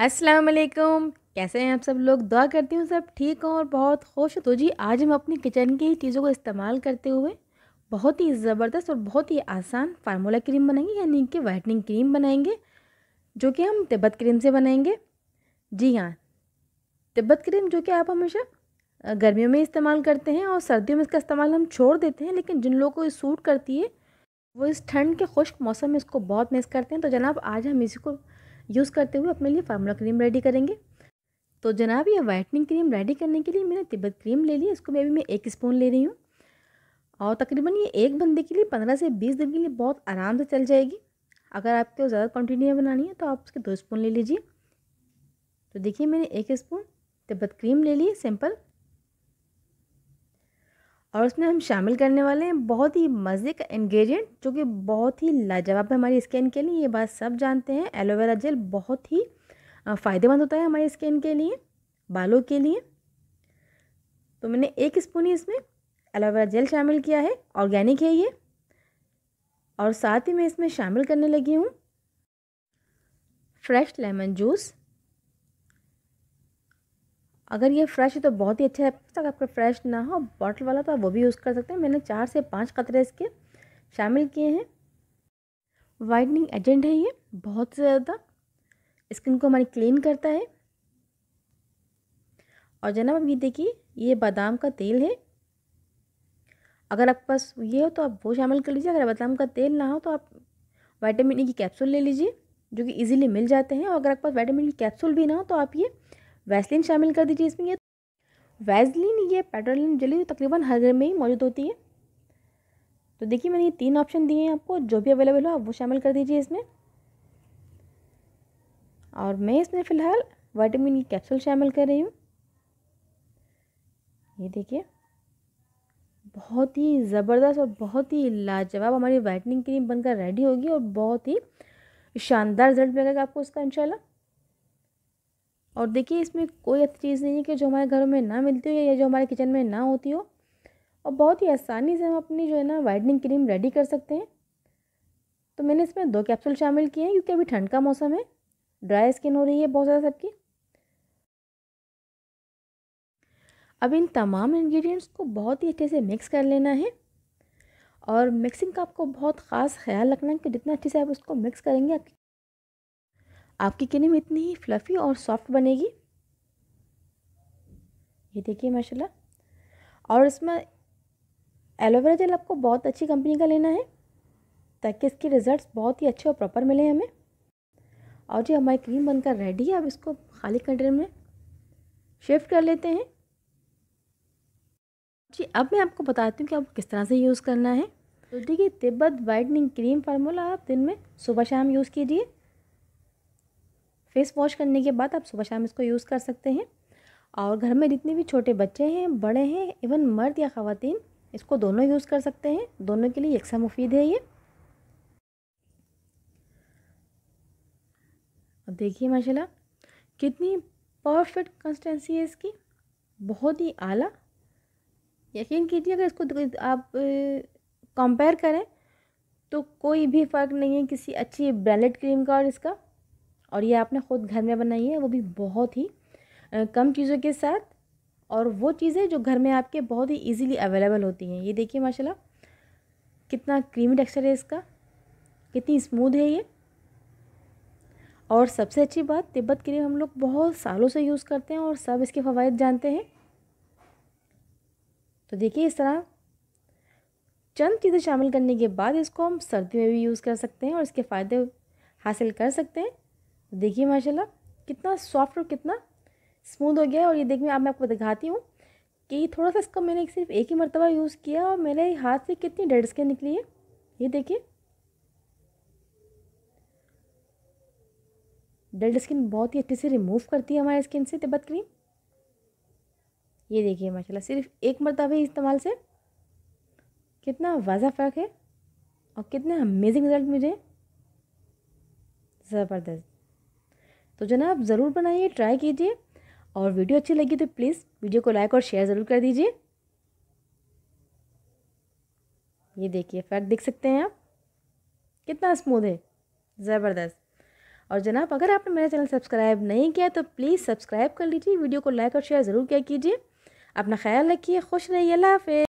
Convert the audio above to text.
वालेकुम कैसे हैं आप सब लोग दुआ करती हूँ सब ठीक हों और बहुत खुश तो जी आज हम अपनी किचन की चीज़ों को इस्तेमाल करते हुए बहुत ही ज़बरदस्त और बहुत ही आसान फार्मूला क्रीम बनाएंगे यानी कि वाइटनिंग क्रीम बनाएंगे जो कि हम तिब्बत क्रीम से बनाएंगे जी हाँ तिब्बत क्रीम जो कि आप हमेशा गर्मियों में इस्तेमाल करते हैं और सर्दियों में इसका इस्तेमाल हम छोड़ देते हैं लेकिन जिन लोगों को ये सूट करती है वो इस ठंड के खुश्क मौसम में इसको बहुत मिस करते हैं तो जनाब आज हम इसी को यूज़ करते हुए अपने लिए फार्मूला क्रीम रेडी करेंगे तो जनाब ये वाइटनिंग क्रीम रेडी करने के लिए मैंने तिब्बत क्रीम ले ली इसको मैं अभी मैं एक स्पून ले रही हूँ और तकरीबन ये एक बंदे के लिए पंद्रह से बीस दिन के लिए बहुत आराम से चल जाएगी अगर आपको ज़्यादा क्वान्टिटी में बनानी है तो आप उसके दो स्पून ले लीजिए तो देखिए मैंने एक स्पून तिब्बत क्रीम ले ली सिंपल और उसमें हम शामिल करने वाले हैं बहुत ही मज़े का इन्ग्रीडियंट जो कि बहुत ही लाजवाब है हमारी स्किन के लिए ये बात सब जानते हैं एलोवेरा जेल बहुत ही फ़ायदेमंद होता है हमारी स्किन के लिए बालों के लिए तो मैंने एक स्पून ही इसमें एलोवेरा जेल शामिल किया है ऑर्गेनिक है ये और साथ ही मैं इसमें शामिल करने लगी हूँ फ्रेश लेमन जूस अगर ये फ्रेश है तो बहुत ही अच्छा है अगर आपका फ्रेश ना हो बॉटल वाला तो आप वो भी यूज़ कर सकते हैं मैंने चार से पाँच कतरे इसके शामिल किए हैं वाइटनिंग एजेंट है ये बहुत ज़्यादा स्किन को हमारी क्लीन करता है और जनाब अब ये देखिए ये बादाम का तेल है अगर आपके पास ये हो तो आप वो शामिल कर लीजिए अगर बादाम का तेल ना हो तो आप वाइटामिन ई e की कैप्सूल ले लीजिए जो कि इजीली मिल जाते हैं और अगर आपके पास वाइटामिन ई कैप्सूल भी ना हो तो आप ये वैसलिन शामिल कर दीजिए इसमें ये वैजलिन ये पेट्रोलियम जली तकरीबन हर घर में ही मौजूद होती है तो देखिए मैंने ये तीन ऑप्शन दिए हैं आपको जो भी अवेलेबल हो आप वो शामिल कर दीजिए इसमें और मैं इसमें फ़िलहाल वाइटामिन ई कैप्सूल शामिल कर रही हूँ ये देखिए बहुत ही ज़बरदस्त और बहुत ही लाजवाब हमारी वाइटनिंग क्रीम बनकर रेडी होगी और बहुत ही शानदार रिजल्ट मिलेगा आपको इसका इंशाल्लाह और देखिए इसमें कोई ऐसी चीज़ नहीं है कि जो हमारे घरों में ना मिलती हो या जो हमारे किचन में ना होती हो और बहुत ही आसानी से हम अपनी जो है ना वाइटनिंग क्रीम रेडी कर सकते हैं तो मैंने इसमें दो कैप्सूल शामिल किए हैं क्योंकि अभी ठंड का मौसम है ड्राई स्किन हो रही है बहुत ज़्यादा सबकी अब इन तमाम इंग्रेडिएंट्स को बहुत ही अच्छे से मिक्स कर लेना है और मिक्सिंग का आपको बहुत ख़ास ख्याल रखना है कि जितना अच्छे से आप उसको मिक्स करेंगे आपकी आपकी किनिम इतनी ही फ्लफ़ी और सॉफ्ट बनेगी ये देखिए माशा और इसमें एलोवेरा जेल आपको बहुत अच्छी कंपनी का लेना है ताकि इसके रिज़ल्ट्स बहुत ही अच्छे और प्रॉपर मिले हमें और जी हमारी क्रीम बनकर रेडी है अब इसको खाली कंटेनर में शिफ्ट कर लेते हैं जी अब मैं आपको बताती हूँ कि आपको किस तरह से यूज़ करना है तो देखिए तिब्बत वाइटनिंग क्रीम फार्मूला आप दिन में सुबह शाम यूज़ कीजिए फेस वॉश करने के बाद आप सुबह शाम इसको यूज़ कर सकते हैं और घर में जितने भी छोटे बच्चे हैं बड़े हैं इवन मर्द या ख़वान इसको दोनों यूज़ कर सकते हैं दोनों के लिए यकसा मुफीद है ये अब देखिए माशाल्लाह कितनी परफेक्ट कंसिस्टेंसी है इसकी बहुत ही आला यकीन कीजिए अगर इसको आप कंपेयर करें तो कोई भी फ़र्क नहीं है किसी अच्छी ब्रांडेड क्रीम का और इसका और ये आपने ख़ुद घर में बनाई है वो भी बहुत ही कम चीज़ों के साथ और वो चीज़ें जो घर में आपके बहुत ही इजीली अवेलेबल होती हैं ये देखिए माशाल्लाह कितना क्रीमी टेक्सचर है इसका कितनी स्मूथ है ये और सबसे अच्छी बात तिब्बत क्रीम हम लोग बहुत सालों से यूज़ करते हैं और सब इसके फ़वाद जानते हैं तो देखिए इस तरह चंद चीज़ें शामिल करने के बाद इसको हम सर्दी में भी यूज़ कर सकते हैं और इसके फ़ायदे हासिल कर सकते हैं तो देखिए माशाल्लाह कितना सॉफ्ट और कितना स्मूथ हो गया है और ये देखिए आप मैं आपको दिखाती हूँ कि थोड़ा सा इसका मैंने सिर्फ एक ही मरतबा यूज़ किया और मेरे हाथ से कितनी डेड स्किन निकली है ये देखिए डेड स्किन बहुत ही अच्छे से रिमूव करती है हमारे स्किन से तिब्बत क्रीम ये देखिए माशाल्लाह सिर्फ एक मरतबा इस्तेमाल से कितना वाजा फ़र्क है और कितने अमेजिंग रिजल्ट मुझे ज़बरदस्त तो जनाब ज़रूर बनाइए ट्राई कीजिए और वीडियो अच्छी लगी तो प्लीज़ वीडियो को लाइक और शेयर ज़रूर कर दीजिए ये देखिए फैक्ट देख सकते हैं आप कितना स्मूथ है ज़बरदस्त और जनाब अगर आपने मेरा चैनल सब्सक्राइब नहीं किया तो प्लीज़ सब्सक्राइब कर लीजिए वीडियो को लाइक और शेयर ज़रूर किया कीजिए अपना ख्याल रखिए खुश रहिए अल्लाह हाफि